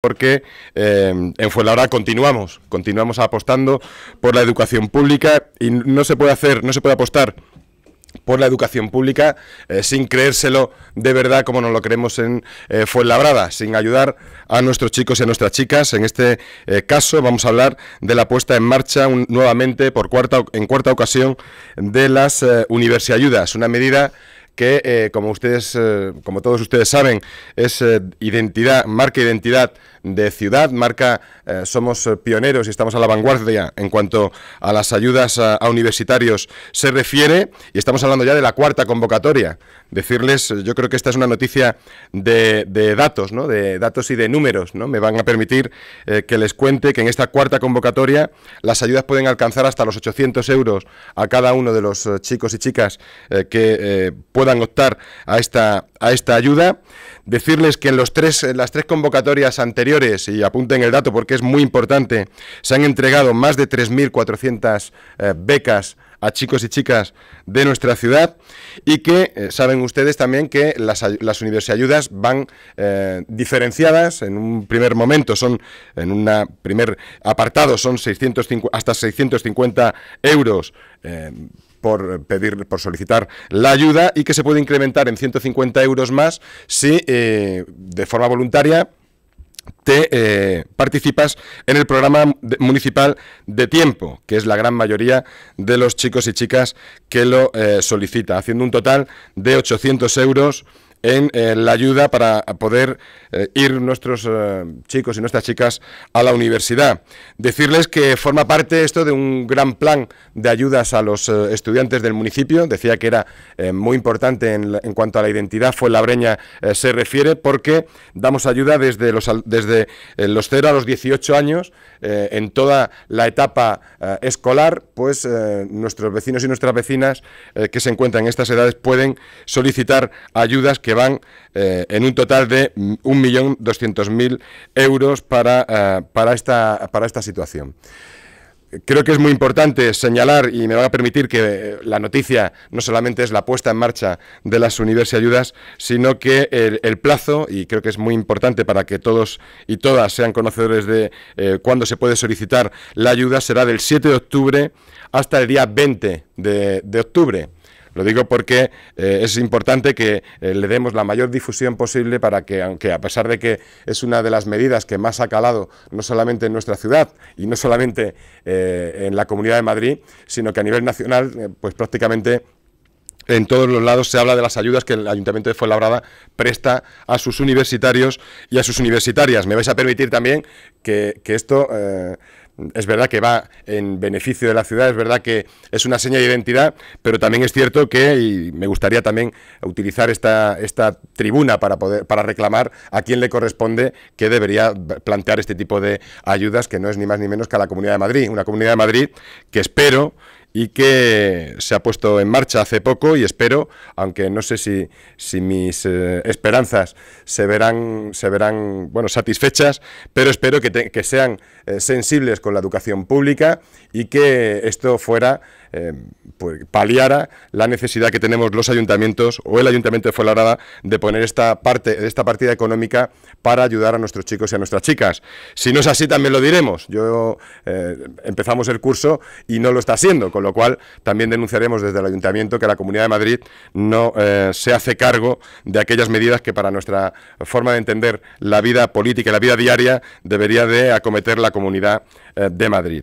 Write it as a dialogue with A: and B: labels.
A: porque em, en Fuenlabrada continuamos, continuamos apostando por la educación pública y no se puede hacer, no se puede apostar por la educación pública eh, sin creérselo de verdad como nos lo creemos en eh, Fuenlabrada, sin ayudar a nuestros chicos y a nuestras chicas. En este eh, caso vamos a hablar de la puesta en marcha nuevamente por cuarta, en cuarta ocasión de las universiayudas, ayudas, una medida que, eh, como ustedes, eh, como todos ustedes saben, es eh, identidad, marca identidad de ciudad. Marca eh, Somos eh, pioneros y estamos a la vanguardia en cuanto a las ayudas eh, a, universitarios se refiere. Y estamos hablando ya de la cuarta convocatoria. Decirles, yo creo que esta es una noticia de, datos, ¿no? de datos y de números. ¿no? Me van a permitir que les cuente que en esta cuarta convocatoria las ayudas pueden alcanzar hasta los 800 euros a cada uno de los chicos y chicas que puedan optar a esta, a esta ayuda. Decirles que en los tres, en las tres convocatorias anteriores, y apunten el dato porque es muy importante, se han entregado más de 3.400 eh, becas a chicos y chicas de nuestra ciudad y que eh, saben ustedes también que las, las ayudas van eh, diferenciadas en un primer momento, son en un primer apartado son hasta 650 euros. por pedir, por solicitar la ayuda y que se puede incrementar en 150 euros más si de forma voluntaria te eh, participas en el programa municipal de tiempo, que es la gran mayoría de los chicos y chicas que lo eh, solicita, haciendo un total de 800 euros en eh, la ayuda para poder eh, ir nuestros eh, chicos y nuestras chicas a la universidad. Decirles que forma parte esto de un gran plan de ayudas a los estudiantes del municipio. Decía que era muy importante en, cuanto a la identidad fue la breña se refiere porque damos ayuda desde los, desde, los 0 a los 18 años en toda la etapa escolar, pues nuestros vecinos y nuestras vecinas que se encuentran en estas edades pueden solicitar ayudas que van eh, en un total de 1.200.000 euros para, eh, para, esta, para esta situación. Creo que es muy importante señalar, y me va a permitir que eh, la noticia no solamente es la puesta en marcha de las universidades ayudas, sino que el, plazo, y creo que es muy importante para que todos y todas sean conocedores de cuándo se puede solicitar la ayuda, será del 7 de octubre hasta el día 20 de octubre. Lo digo porque eh, es importante que eh, le demos la mayor difusión posible para que, aunque a pesar de que es una de las medidas que más ha calado no solamente en nuestra ciudad y no solamente eh, en la Comunidad de Madrid, sino que a nivel nacional, pues prácticamente en todos los lados se habla de las ayudas que el Ayuntamiento de Fuenlabrada presta a sus universitarios y a sus universitarias. Me vais a permitir también que, esto es verdad que va en beneficio de la ciudad, es verdad que es una seña de identidad, pero también es cierto que, y me gustaría también utilizar esta, esta tribuna para, poder, para reclamar a quien le corresponde que debería plantear este tipo de ayudas, que no es ni más ni menos que a la Comunidad de Madrid, una Comunidad de Madrid que espero y que se ha puesto en marcha hace poco y espero, aunque no sé si, si mis eh, esperanzas se verán, se verán bueno, satisfechas, pero espero que, sean eh, sensibles con la educación pública y que esto fuera, eh, pues, paliara la necesidad que tenemos los ayuntamientos o el Ayuntamiento de Fuenlabrada de poner esta, parte, esta partida económica para ayudar a nuestros chicos y a nuestras chicas. Si no es así, también lo diremos. Yo empezamos el curso y no lo está haciendo con lo cual, también denunciaremos desde el Ayuntamiento que la Comunidad de Madrid no eh, se hace cargo de aquellas medidas que para nuestra forma de entender la vida política y la vida diaria debería de acometer la Comunidad eh, de Madrid.